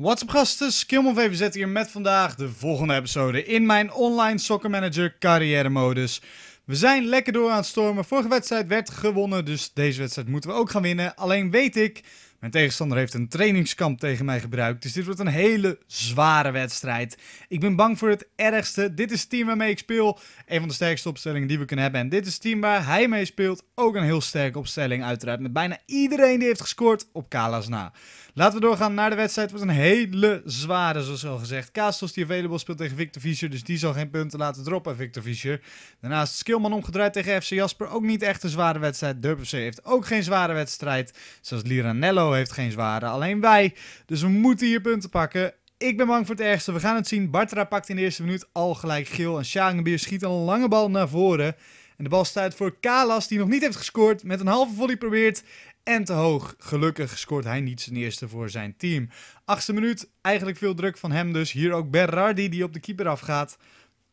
What's up gasten, Skillman VVZ hier met vandaag de volgende episode in mijn online soccer manager carrière modus. We zijn lekker door aan het stormen, vorige wedstrijd werd gewonnen, dus deze wedstrijd moeten we ook gaan winnen. Alleen weet ik mijn tegenstander heeft een trainingskamp tegen mij gebruikt, dus dit wordt een hele zware wedstrijd. Ik ben bang voor het ergste. Dit is het team waarmee ik speel. Een van de sterkste opstellingen die we kunnen hebben. En dit is het team waar hij mee speelt. Ook een heel sterke opstelling, uiteraard. Met bijna iedereen die heeft gescoord op Kalas na. Laten we doorgaan naar de wedstrijd. Het wordt een hele zware, zoals al gezegd. Kastels die available speelt tegen Victor Fischer. Dus die zal geen punten laten droppen, Victor Fischer. Daarnaast Skillman omgedraaid tegen FC Jasper. Ook niet echt een zware wedstrijd. Derp heeft ook geen zware wedstrijd. Zoals Liranello heeft geen zware, alleen wij. Dus we moeten hier punten pakken. Ik ben bang voor het ergste, we gaan het zien. Bartra pakt in de eerste minuut al gelijk geel en Schagenbeer schiet een lange bal naar voren. En de bal staat voor Kalas, die nog niet heeft gescoord, met een halve volley probeert en te hoog. Gelukkig scoort hij niet zijn eerste voor zijn team. Achtste minuut, eigenlijk veel druk van hem dus. Hier ook Berardi die op de keeper afgaat.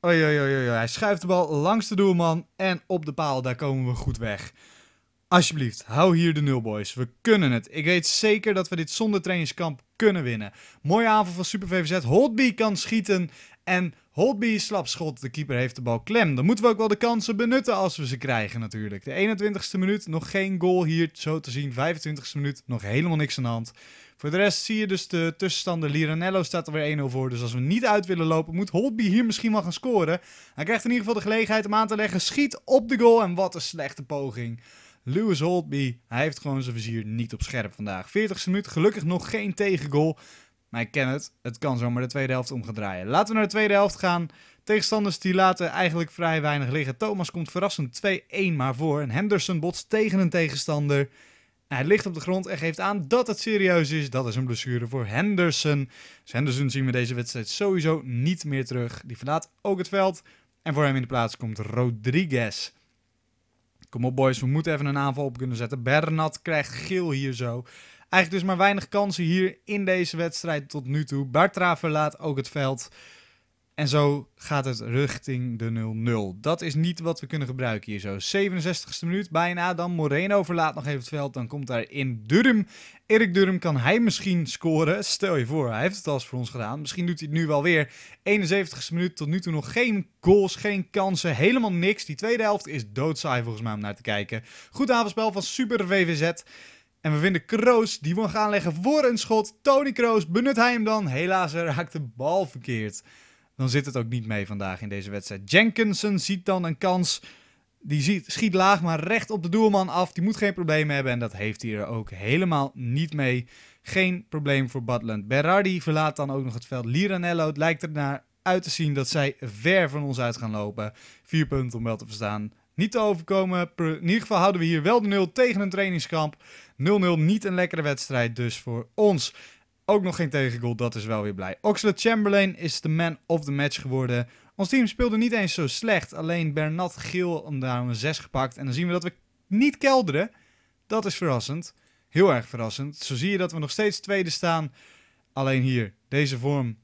Oei, oei, Hij schuift de bal langs de doelman en op de paal, daar komen we goed weg. Alsjeblieft, hou hier de nul, boys. We kunnen het. Ik weet zeker dat we dit zonder trainingskamp kunnen winnen. Mooie avond van Super VVZ. Holtby kan schieten. En Holby schot. de keeper heeft de bal klem. Dan moeten we ook wel de kansen benutten als we ze krijgen natuurlijk. De 21ste minuut, nog geen goal hier zo te zien. 25ste minuut, nog helemaal niks aan de hand. Voor de rest zie je dus de tussenstander. Liranello staat er weer 1-0 voor. Dus als we niet uit willen lopen, moet Holby hier misschien wel gaan scoren. Hij krijgt in ieder geval de gelegenheid om aan te leggen. Schiet op de goal en wat een slechte poging. Lewis Holtby, hij heeft gewoon zijn vizier niet op scherp vandaag. 40ste minuut, gelukkig nog geen tegengoal. Maar ik ken het, het kan zomaar de tweede helft omgedraaien. Laten we naar de tweede helft gaan. Tegenstanders die laten eigenlijk vrij weinig liggen. Thomas komt verrassend 2-1 maar voor. En Henderson botst tegen een tegenstander. Hij ligt op de grond en geeft aan dat het serieus is. Dat is een blessure voor Henderson. Dus Henderson zien we deze wedstrijd sowieso niet meer terug. Die verlaat ook het veld. En voor hem in de plaats komt Rodriguez. Kom op boys, we moeten even een aanval op kunnen zetten. Bernat krijgt geel hier zo. Eigenlijk dus maar weinig kansen hier in deze wedstrijd tot nu toe. Bartra verlaat ook het veld. En zo gaat het richting de 0-0. Dat is niet wat we kunnen gebruiken hier zo. 67 e minuut bijna. Dan Moreno verlaat nog even het veld. Dan komt daar in Durum. Erik Durum kan hij misschien scoren. Stel je voor, hij heeft het eens voor ons gedaan. Misschien doet hij het nu wel weer. 71ste minuut. Tot nu toe nog geen goals, geen kansen. Helemaal niks. Die tweede helft is doodsaai volgens mij om naar te kijken. Goed avondspel van Super VVZ. En we vinden Kroos, die wil gaan leggen voor een schot. Tony Kroos, benut hij hem dan? Helaas, raakt de bal verkeerd. Dan zit het ook niet mee vandaag in deze wedstrijd. Jenkinson ziet dan een kans. Die ziet, schiet laag, maar recht op de doelman af. Die moet geen problemen hebben en dat heeft hij er ook helemaal niet mee. Geen probleem voor Butland. Berardi verlaat dan ook nog het veld. Liranello, het lijkt er naar uit te zien dat zij ver van ons uit gaan lopen. Vier punten om wel te verstaan niet te overkomen. In ieder geval houden we hier wel de 0 tegen een trainingskamp. 0-0 niet een lekkere wedstrijd dus voor ons. Ook nog geen tegengoal, dat is wel weer blij. Oxlade Chamberlain is de man of the match geworden. Ons team speelde niet eens zo slecht. Alleen Bernat Geel daar een 6 gepakt. En dan zien we dat we niet kelderen. Dat is verrassend. Heel erg verrassend. Zo zie je dat we nog steeds tweede staan. Alleen hier, deze vorm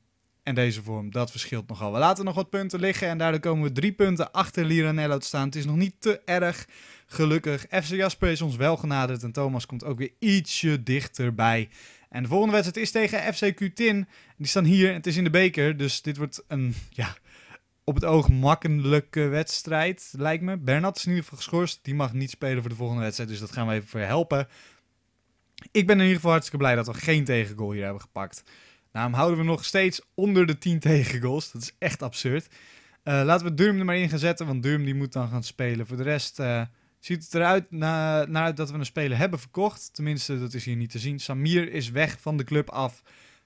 en deze vorm, dat verschilt nogal. We laten nog wat punten liggen en daardoor komen we drie punten achter Liranello te staan. Het is nog niet te erg, gelukkig. FC Jasper is ons wel genaderd en Thomas komt ook weer ietsje dichterbij. En de volgende wedstrijd is tegen FC Cutin. Die staan hier, het is in de beker, dus dit wordt een, ja, op het oog makkelijke wedstrijd, lijkt me. Bernat is in ieder geval geschorst, die mag niet spelen voor de volgende wedstrijd, dus dat gaan we even voor helpen. Ik ben in ieder geval hartstikke blij dat we geen tegengoal hier hebben gepakt. Nou, hem houden we nog steeds onder de 10 tegengoals. Dat is echt absurd. Eh, laten we Durm er maar in gaan zetten, want Durm die moet dan gaan spelen. Voor de rest eh, ziet het eruit na, dat we een speler hebben verkocht. Tenminste, dat is hier niet te zien. Samir is weg van de club af.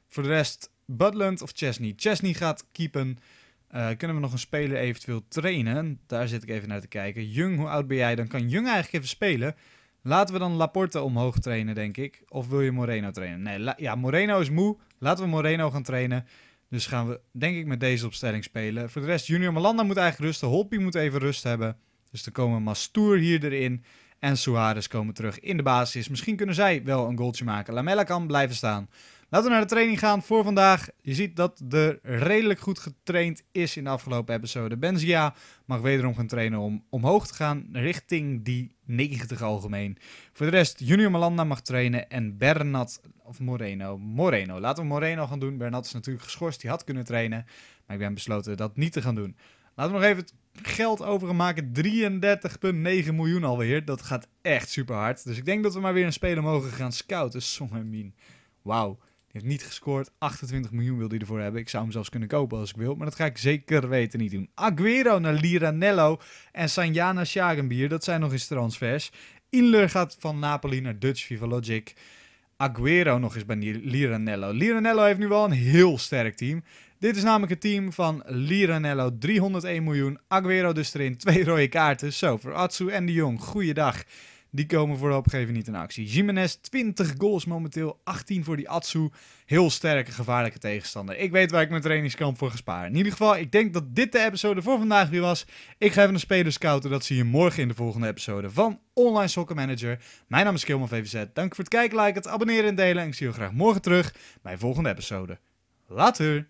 Voor de rest Butland of Chesney. Chesney gaat keepen. Eh, kunnen we nog een speler eventueel trainen? Daar zit ik even naar te kijken. Jung, hoe oud ben jij? Dan kan Jung eigenlijk even spelen. Laten we dan Laporte omhoog trainen, denk ik. Of wil je Moreno trainen? Nee, ja, Moreno is moe. Laten we Moreno gaan trainen. Dus gaan we denk ik met deze opstelling spelen. Voor de rest, Junior Malanda moet eigenlijk rusten. Holpi moet even rust hebben. Dus er komen Mastour hier erin. En Suarez komen terug in de basis. Misschien kunnen zij wel een goaltje maken. Lamella kan blijven staan. Laten we naar de training gaan voor vandaag. Je ziet dat er redelijk goed getraind is in de afgelopen episode. Benzia mag wederom gaan trainen om omhoog te gaan richting die 90 algemeen. Voor de rest, Junior Malanda mag trainen en Bernat of Moreno. Moreno, laten we Moreno gaan doen. Bernat is natuurlijk geschorst, die had kunnen trainen. Maar ik ben besloten dat niet te gaan doen. Laten we nog even het geld overmaken. 33,9 miljoen alweer. Dat gaat echt super hard. Dus ik denk dat we maar weer een speler mogen gaan scouten. Song Min. Wauw niet gescoord. 28 miljoen wil hij ervoor hebben. Ik zou hem zelfs kunnen kopen als ik wil. Maar dat ga ik zeker weten niet doen. Aguero naar Liranello en Sanjana Schagenbier. Dat zijn nog eens transfers. Inler gaat van Napoli naar Dutch Viva Aguero nog eens bij Liranello. Liranello heeft nu wel een heel sterk team. Dit is namelijk het team van Liranello. 301 miljoen. Aguero dus erin. Twee rode kaarten. Zo, voor Atsu en de Jong. Goeiedag. Die komen voor de opgeven niet in actie. Jimenez 20 goals momenteel, 18 voor die Atsu. Heel sterke, gevaarlijke tegenstander. Ik weet waar ik mijn trainingskamp voor gespaar. In ieder geval, ik denk dat dit de episode voor vandaag weer was. Ik ga even een speler scouten. Dat zie je morgen in de volgende episode van Online Soccer Manager. Mijn naam is Kilman VVZ. Dank voor het kijken, like het, abonneren en delen. En ik zie je graag morgen terug bij volgende episode. Later!